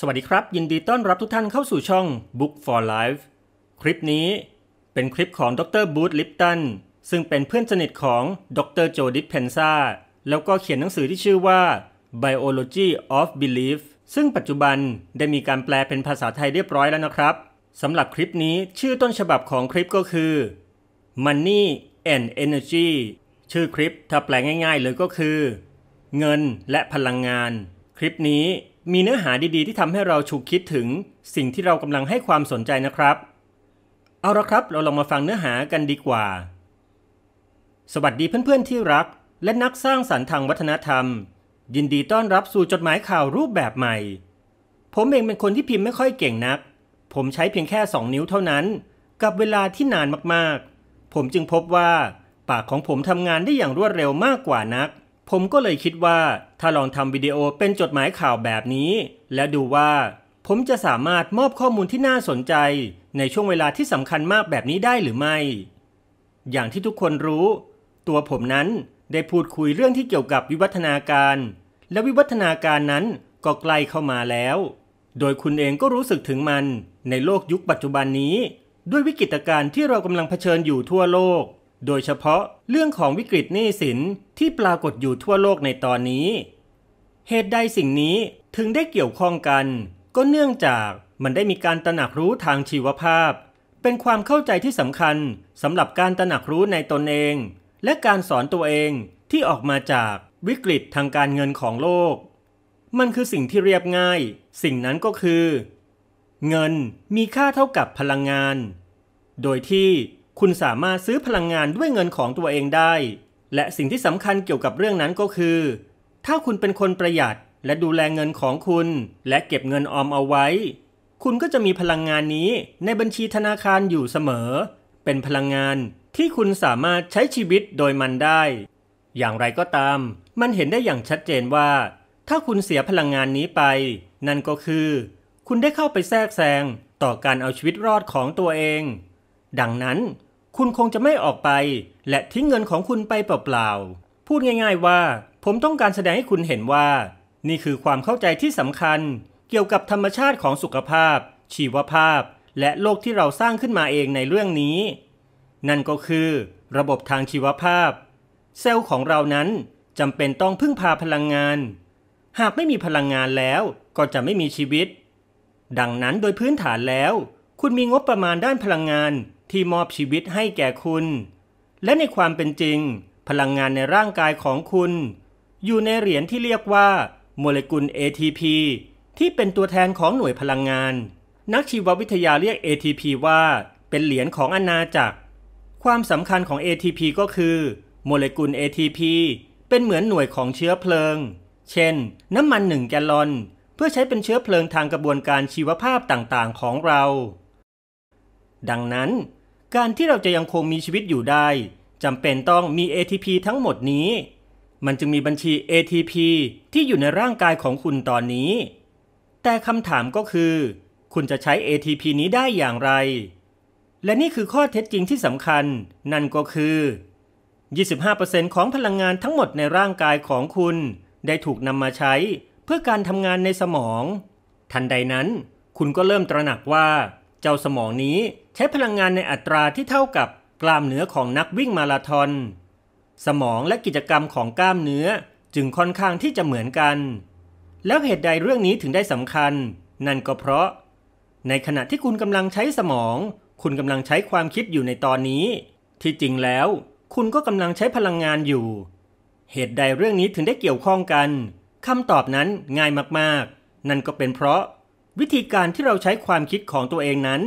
สวัสดีครับ ยินดีต้อนรับทุกท่านเข้าสู่ช่อง Book for Life คลิปนี้เป็นคลิปของดรบูธลิปตันซึ่งเป็นเพื่อนสนิทของดรโจดิสเพนซาแล้วก็เขียนหนังสือที่ชื่อว่า Biology of Belief ซึ่งปัจจุบันได้มีการแปลเป็นภาษาไทยเรียบร้อยแล้วนะครับสำหรับคลิปนี้ชื่อต้นฉบับของคลิปก็คือ Money and Energy ชื่อคลิปถ้าแปลง่ายๆเลยก็คือ เงินและพลังงาน คลิปนี้มีเนื้อหาดีๆ ที่ทำให้เราฉุกคิดถึงสิ่งที่เรากำลังให้ความสนใจนะครับ เอาละครับเราลองมาฟังเนื้อหากันดีกว่า สวัสดีเพื่อนๆที่รัก และนักสร้างสรรค์ทางวัฒนธรรม ยินดีต้อนรับสู่จดหมายข่าวรูปแบบใหม่ ผมเองเป็นคนที่พิมพ์ไม่ค่อยเก่งนัก ผมใช้เพียงแค่ 2 นิ้วเท่านั้น กับเวลาที่นานมากๆ ผมจึงพบว่าปากของผมทำงานได้อย่างรวดเร็วมากกว่านักผมก็เลยคิดว่าถ้าลองทำวิดีโอเป็นจดหมายข่าวแบบนี้ และดูว่าผมจะสามารถมอบข้อมูลที่น่าสนใจในช่วงเวลาที่สำคัญมากแบบนี้ได้หรือไม่ อย่างที่ทุกคนรู้ ตัวผมนั้นได้พูดคุยเรื่องที่เกี่ยวกับวิวัฒนาการ และวิวัฒนาการนั้นก็ใกล้เข้ามาแล้ว โดยคุณเองก็รู้สึกถึงมัน ในโลกยุคปัจจุบันนี้ ด้วยวิกฤตการณ์ที่เรากำลังเผชิญอยู่ทั่วโลกโดยเฉพาะเรื่องของวิกฤตหนี้สินที่ปรากฏอยู่ทั่วโลกในตอนนี้ เหตุใดสิ่งนี้ถึงได้เกี่ยวข้องกัน ก็เนื่องจากมันได้มีการตระหนักรู้ทางชีวภาพ เป็นความเข้าใจที่สำคัญสำหรับการตระหนักรู้ในตนเอง และการสอนตัวเองที่ออกมาจากวิกฤตทางการเงินของโลก มันคือสิ่งที่เรียบง่าย สิ่งนั้นก็คือ เงินมีค่าเท่ากับพลังงาน โดยที่คุณสามารถซื้อพลังงานด้วยเงินของตัวเองได้ และสิ่งที่สำคัญเกี่ยวกับเรื่องนั้นก็คือ ถ้าคุณเป็นคนประหยัดและดูแลเงินของคุณ และเก็บเงินออมเอาไว้ คุณก็จะมีพลังงานนี้ในบัญชีธนาคารอยู่เสมอ เป็นพลังงานที่คุณสามารถใช้ชีวิตโดยมันได้ อย่างไรก็ตาม มันเห็นได้อย่างชัดเจนว่า ถ้าคุณเสียพลังงานนี้ไป นั่นก็คือ คุณได้เข้าไปแทรกแซงต่อการเอาชีวิตรอดของตัวเอง ดังนั้นคุณคงจะไม่ออกไปและทิ้งเงินของคุณไปเปล่า ๆ พูดง่าย ๆ ว่า ผมต้องการแสดงให้คุณเห็นว่า นี่คือความเข้าใจที่สำคัญ เกี่ยวกับธรรมชาติของสุขภาพ ชีวภาพ และโลกที่เราสร้างขึ้นมาเองในเรื่องนี้ นั่นก็คือระบบทางชีวภาพ เซลล์ของเรานั้นจำเป็นต้องพึ่งพาพลังงาน หากไม่มีพลังงานแล้วก็จะไม่มีชีวิต ดังนั้นโดยพื้นฐานแล้ว คุณมีงบประมาณด้านพลังงานที่มอบชีวิตให้แก่คุณ และในความเป็นจริง พลังงานในร่างกายของคุณ อยู่ในเหรียญที่เรียกว่าโมเลกุล ATP ที่เป็นตัวแทนของหน่วยพลังงาน นักชีววิทยาเรียก ATP ว่าเป็นเหรียญของอาณาจักรความสำคัญของ ATP ก็คือ โมเลกุล ATP เป็นเหมือนหน่วยของเชื้อเพลิง เช่นน้ำมันหนึ่งแกลลอน เพื่อใช้เป็นเชื้อเพลิงทางกระบวนการชีวภาพต่างๆ ของเรา ดังนั้นการที่เราจะยังคงมีชีวิตอยู่ได้จำเป็นต้องมี ATP ทั้งหมดนี้ มันจึงมีบัญชี ATP ที่อยู่ในร่างกายของคุณตอนนี้ แต่คำถามก็คือ คุณจะใช้ ATP นี้ได้อย่างไร และนี่คือข้อเท็จจริงที่สำคัญ นั่นก็คือ 25%ของพลังงานทั้งหมดในร่างกายของคุณ ได้ถูกนำมาใช้เพื่อการทำงานในสมอง ทันใดนั้นคุณก็เริ่มตระหนักว่าเจ้าสมองนี้ใช้พลังงานในอัตราที่เท่ากับกล้ามเนื้อของนักวิ่งมาราธอน สมองและกิจกรรมของกล้ามเนื้อจึงค่อนข้างที่จะเหมือนกัน แล้วเหตุใดเรื่องนี้ถึงได้สำคัญ นั่นก็เพราะ ในขณะที่คุณกำลังใช้สมอง คุณกำลังใช้ความคิดอยู่ในตอนนี้ ที่จริงแล้ว คุณก็กำลังใช้พลังงานอยู่ เหตุใดเรื่องนี้ถึงได้เกี่ยวข้องกันคำตอบนั้นง่ายมาก ๆ นั่นก็เป็นเพราะ วิธีการที่เราใช้ความคิดของตัวเองนั้น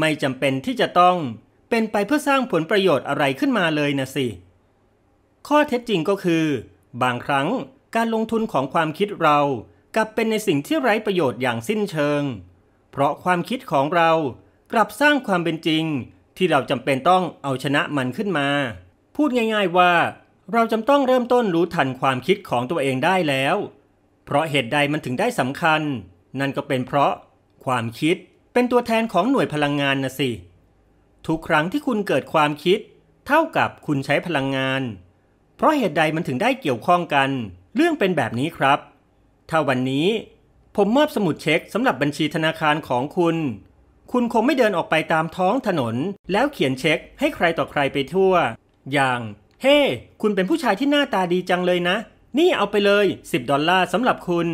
ไม่จำเป็นที่จะต้องเป็นไปเพื่อสร้างผลประโยชน์อะไรขึ้นมาเลยนะสิ ข้อเท็จจริงก็คือ บางครั้งการลงทุนของความคิดเรา กลับเป็นในสิ่งที่ไร้ประโยชน์อย่างสิ้นเชิง เพราะความคิดของเรากลับสร้างความเป็นจริง ที่เราจำเป็นต้องเอาชนะมันขึ้นมา พูดง่ายๆว่า เราจำต้องเริ่มต้นรู้ทันความคิดของตัวเองได้แล้ว เพราะเหตุใดมันถึงได้สำคัญนั่นก็เป็นเพราะความคิดเป็นตัวแทนของหน่วยพลังงานนะสิ ทุกครั้งที่คุณเกิดความคิด เท่ากับคุณใช้พลังงาน เพราะเหตุใดมันถึงได้เกี่ยวข้องกัน เรื่องเป็นแบบนี้ครับ ถ้าวันนี้ ผมมอบสมุดเช็คสำหรับบัญชีธนาคารของคุณ คุณคงไม่เดินออกไปตามท้องถนน แล้วเขียนเช็คให้ใครต่อใครไปทั่ว อย่าง เฮ้ hey, คุณเป็นผู้ชายที่หน้าตาดีจังเลยนะ นี่เอาไปเลย10ดอลลาร์สำหรับคุณ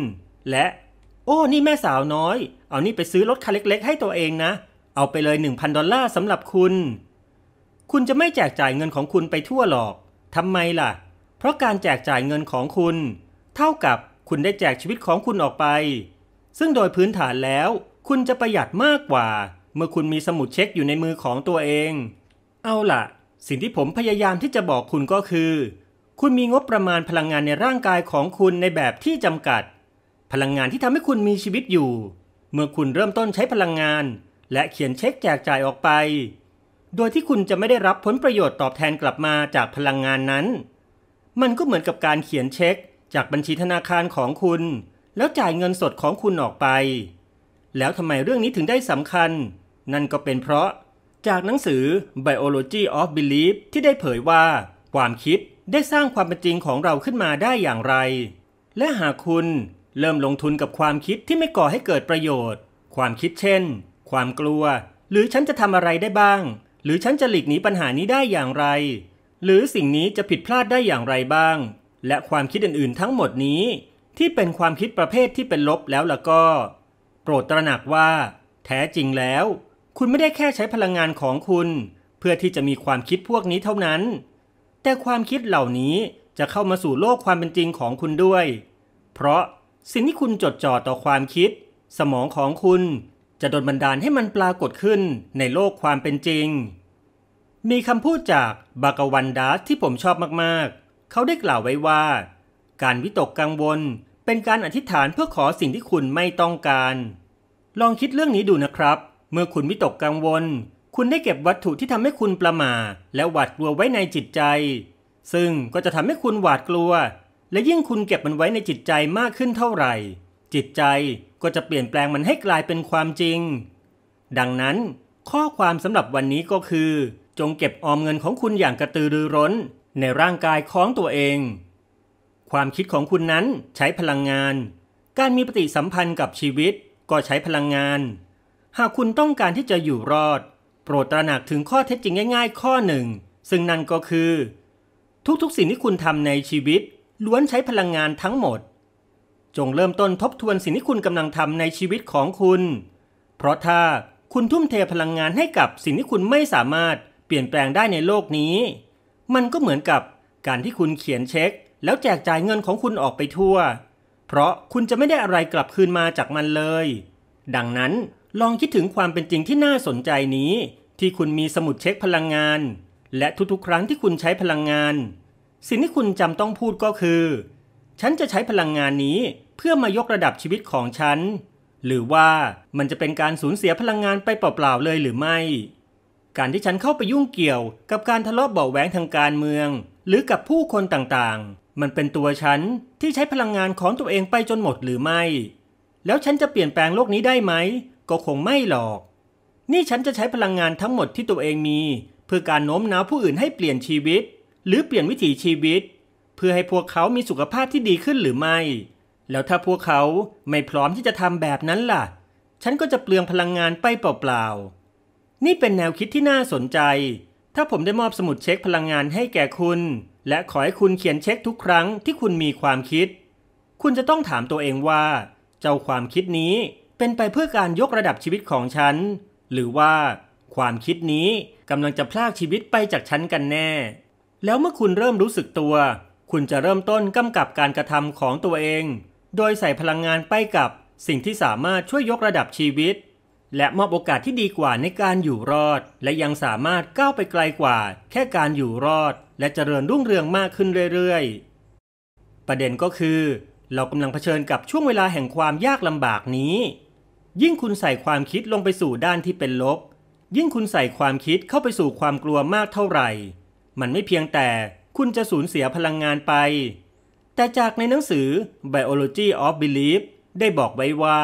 และโอ้ นี่แม่สาวน้อย เอานี่ไปซื้อรถคันเล็กๆให้ตัวเองนะ เอาไปเลย 1,000 ดอลลาร์สำหรับคุณ คุณจะไม่แจกจ่ายเงินของคุณไปทั่วหรอก ทำไมล่ะ เพราะการแจกจ่ายเงินของคุณ เท่ากับคุณได้แจกชีวิตของคุณออกไป ซึ่งโดยพื้นฐานแล้ว คุณจะประหยัดมากกว่า เมื่อคุณมีสมุดเช็คอยู่ในมือของตัวเอง เอาล่ะ สิ่งที่ผมพยายามที่จะบอกคุณก็คือ คุณมีงบประมาณพลังงานในร่างกายของคุณในแบบที่จำกัดพลังงานที่ทำให้คุณมีชีวิตอยู่ เมื่อคุณเริ่มต้นใช้พลังงาน และเขียนเช็คแจกจ่ายออกไป โดยที่คุณจะไม่ได้รับผลประโยชน์ตอบแทนกลับมาจากพลังงานนั้น มันก็เหมือนกับการเขียนเช็ค จากบัญชีธนาคารของคุณ แล้วจ่ายเงินสดของคุณออกไป แล้วทำไมเรื่องนี้ถึงได้สำคัญ นั่นก็เป็นเพราะจากหนังสือ Biology of Belief ที่ได้เผยว่าความคิดได้สร้างความเป็นจริงของเราขึ้นมาได้อย่างไร และหากคุณเริ่มลงทุนกับความคิดที่ไม่ก่อให้เกิดประโยชน์ ความคิดเช่น ความกลัว หรือฉันจะทำอะไรได้บ้าง หรือฉันจะหลีกหนีปัญหานี้ได้อย่างไร หรือสิ่งนี้จะผิดพลาดได้อย่างไรบ้าง และความคิดอื่น ๆ ทั้งหมดนี้ ที่เป็นความคิดประเภทที่เป็นลบแล้วล่ะก็ โปรดตระหนักว่า แท้จริงแล้ว คุณไม่ได้แค่ใช้พลังงานของคุณ เพื่อที่จะมีความคิดพวกนี้เท่านั้น แต่ความคิดเหล่านี้จะเข้ามาสู่โลกความเป็นจริงของคุณด้วย เพราะสิ่งที่คุณจดจ่อต่อความคิด สมองของคุณจะดลบันดาลให้มันปรากฏขึ้นในโลกความเป็นจริง มีคำพูดจากบากวันดาสที่ผมชอบมากๆ เขาได้กล่าวไว้ว่า การวิตกกังวล เป็นการอธิษฐานเพื่อขอสิ่งที่คุณไม่ต้องการ ลองคิดเรื่องนี้ดูนะครับ เมื่อคุณวิตกกังวล คุณได้เก็บวัตถุที่ทำให้คุณประมาและหวาดกลัวไว้ในจิตใจ ซึ่งก็จะทำให้คุณหวาดกลัวและยิ่งคุณเก็บมันไว้ในจิตใจมากขึ้นเท่าไหร่ จิตใจก็จะเปลี่ยนแปลงมันให้กลายเป็นความจริง ดังนั้น ข้อความสำหรับวันนี้ก็คือ จงเก็บออมเงินของคุณอย่างกระตือรือร้น ในร่างกายของตัวเอง ความคิดของคุณนั้นใช้พลังงาน การมีปฏิสัมพันธ์กับชีวิตก็ใช้พลังงาน หากคุณต้องการที่จะอยู่รอด โปรดตระหนักถึงข้อเท็จจริงง่ายๆ ข้อหนึ่ง ซึ่งนั่นก็คือ ทุกๆ สิ่งที่คุณทำในชีวิตล้วนใช้พลังงานทั้งหมด จงเริ่มต้นทบทวนสิ่งที่คุณกำลังทำในชีวิตของคุณ เพราะถ้าคุณทุ่มเทพลังงานให้กับสิ่งที่คุณไม่สามารถเปลี่ยนแปลงได้ในโลกนี้ มันก็เหมือนกับการที่คุณเขียนเช็ค แล้วแจกจ่ายเงินของคุณออกไปทั่ว เพราะคุณจะไม่ได้อะไรกลับคืนมาจากมันเลย ดังนั้นลองคิดถึงความเป็นจริงที่น่าสนใจนี้ ที่คุณมีสมุดเช็คพลังงาน และทุกๆครั้งที่คุณใช้พลังงานสิ่งที่คุณจำต้องพูดก็คือ ฉันจะใช้พลังงานนี้เพื่อมายกระดับชีวิตของฉัน หรือว่ามันจะเป็นการสูญเสียพลังงานไปเปล่าๆเลยหรือไม่ การที่ฉันเข้าไปยุ่งเกี่ยวกับการทะเลาะเบาแหวงทางการเมือง หรือกับผู้คนต่างๆ มันเป็นตัวฉัน ที่ใช้พลังงานของตัวเองไปจนหมดหรือไม่ แล้วฉันจะเปลี่ยนแปลงโลกนี้ได้ไหม ก็คงไม่หรอก นี่ฉันจะใช้พลังงานทั้งหมดที่ตัวเองมี เพื่อการโน้มน้าวผู้อื่นให้เปลี่ยนชีวิตหรือเปลี่ยนวิถีชีวิต เพื่อให้พวกเขามีสุขภาพที่ดีขึ้นหรือไม่ แล้วถ้าพวกเขาไม่พร้อมที่จะทำแบบนั้นล่ะ ฉันก็จะเปลืองพลังงานไปเปล่าๆ นี่เป็นแนวคิดที่น่าสนใจ ถ้าผมได้มอบสมุดเช็คพลังงานให้แก่คุณ และขอให้คุณเขียนเช็คทุกครั้งที่คุณมีความคิด คุณจะต้องถามตัวเองว่า เจ้าความคิดนี้เป็นไปเพื่อการยกระดับชีวิตของฉัน หรือว่า ความคิดนี้กำลังจะพลากชีวิตไปจากฉันกันแน่แล้วเมื่อคุณเริ่มรู้สึกตัว คุณจะเริ่มต้นกำกับการกระทำของตัวเอง โดยใส่พลังงานไปกับ สิ่งที่สามารถช่วยยกระดับชีวิต และมอบโอกาสที่ดีกว่าในการอยู่รอด และยังสามารถก้าวไปไกลกว่า แค่การอยู่รอด และเจริญรุ่งเรืองมากขึ้นเรื่อยๆ ประเด็นก็คือ เรากำลังเผชิญกับช่วงเวลาแห่งความยากลำบากนี้ ยิ่งคุณใส่ความคิดลงไปสู่ด้านที่เป็นลบ ยิ่งคุณใส่ความคิดเข้าไปสู่ความกลัวมากเท่าไหร่มันไม่เพียงแต่คุณจะสูญเสียพลังงานไป แต่จากในหนังสือ Biology of Belief ได้บอกไว้ว่า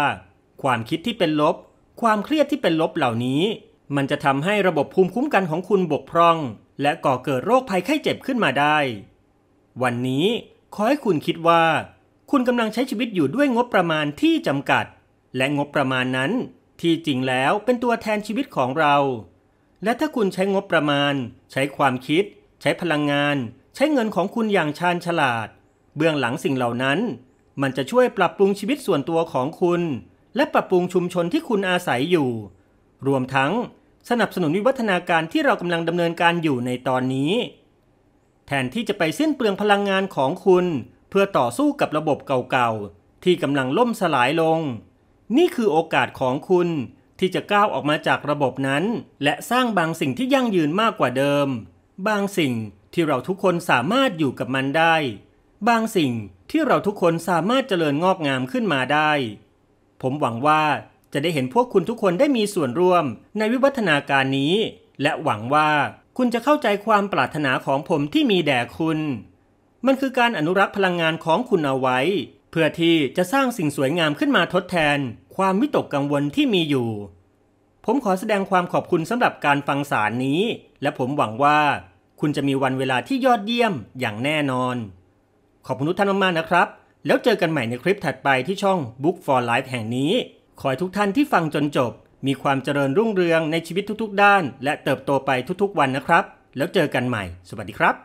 ความคิดที่เป็นลบ ความเครียดที่เป็นลบเหล่านี้ มันจะทำให้ระบบภูมิคุ้มกันของคุณบกพร่อง และก่อเกิดโรคภัยไข้เจ็บขึ้นมาได้ วันนี้ ขอให้คุณคิดว่า คุณกำลังใช้ชีวิตอยู่ด้วยงบประมาณที่จำกัด และงบประมาณนั้น ที่จริงแล้วเป็นตัวแทนชีวิตของเรา และถ้าคุณใช้งบประมาณ ใช้ความคิดใช้พลังงานใช้เงินของคุณอย่างชาญฉลาด เบื้องหลังสิ่งเหล่านั้น มันจะช่วยปรับปรุงชีวิตส่วนตัวของคุณ และปรับปรุงชุมชนที่คุณอาศัยอยู่ รวมทั้งสนับสนุนวิวัฒนาการที่เรากำลังดำเนินการอยู่ในตอนนี้ แทนที่จะไปสิ้นเปลืองพลังงานของคุณ เพื่อต่อสู้กับระบบเก่าๆ ที่กำลังล่มสลายลง นี่คือโอกาสของคุณ ที่จะก้าวออกมาจากระบบนั้น และสร้างบางสิ่งที่ยั่งยืนมากกว่าเดิมบางสิ่งที่เราทุกคนสามารถอยู่กับมันได้ บางสิ่งที่เราทุกคนสามารถเจริญงอกงามขึ้นมาได้ ผมหวังว่าจะได้เห็นพวกคุณทุกคนได้มีส่วนร่วมในวิวัฒนาการนี้ และหวังว่าคุณจะเข้าใจความปรารถนาของผมที่มีแด่คุณ มันคือการอนุรักษ์พลังงานของคุณเอาไว้ เพื่อที่จะสร้างสิ่งสวยงามขึ้นมาทดแทน ความวิตกกังวลที่มีอยู่ผมขอแสดงความขอบคุณสำหรับการฟังสารนี้ และผมหวังว่าคุณจะมีวันเวลาที่ยอดเยี่ยมอย่างแน่นอน ขอบคุณทุกท่านมาก ๆ นะครับ แล้วเจอกันใหม่ในคลิปถัดไปที่ช่อง Book for Life แห่งนี้ ขอให้ทุกท่านที่ฟังจนจบ มีความเจริญรุ่งเรืองในชีวิตทุก ๆ ด้าน และเติบโตไปทุก ๆ วันนะครับ แล้วเจอกันใหม่ สวัสดีครับ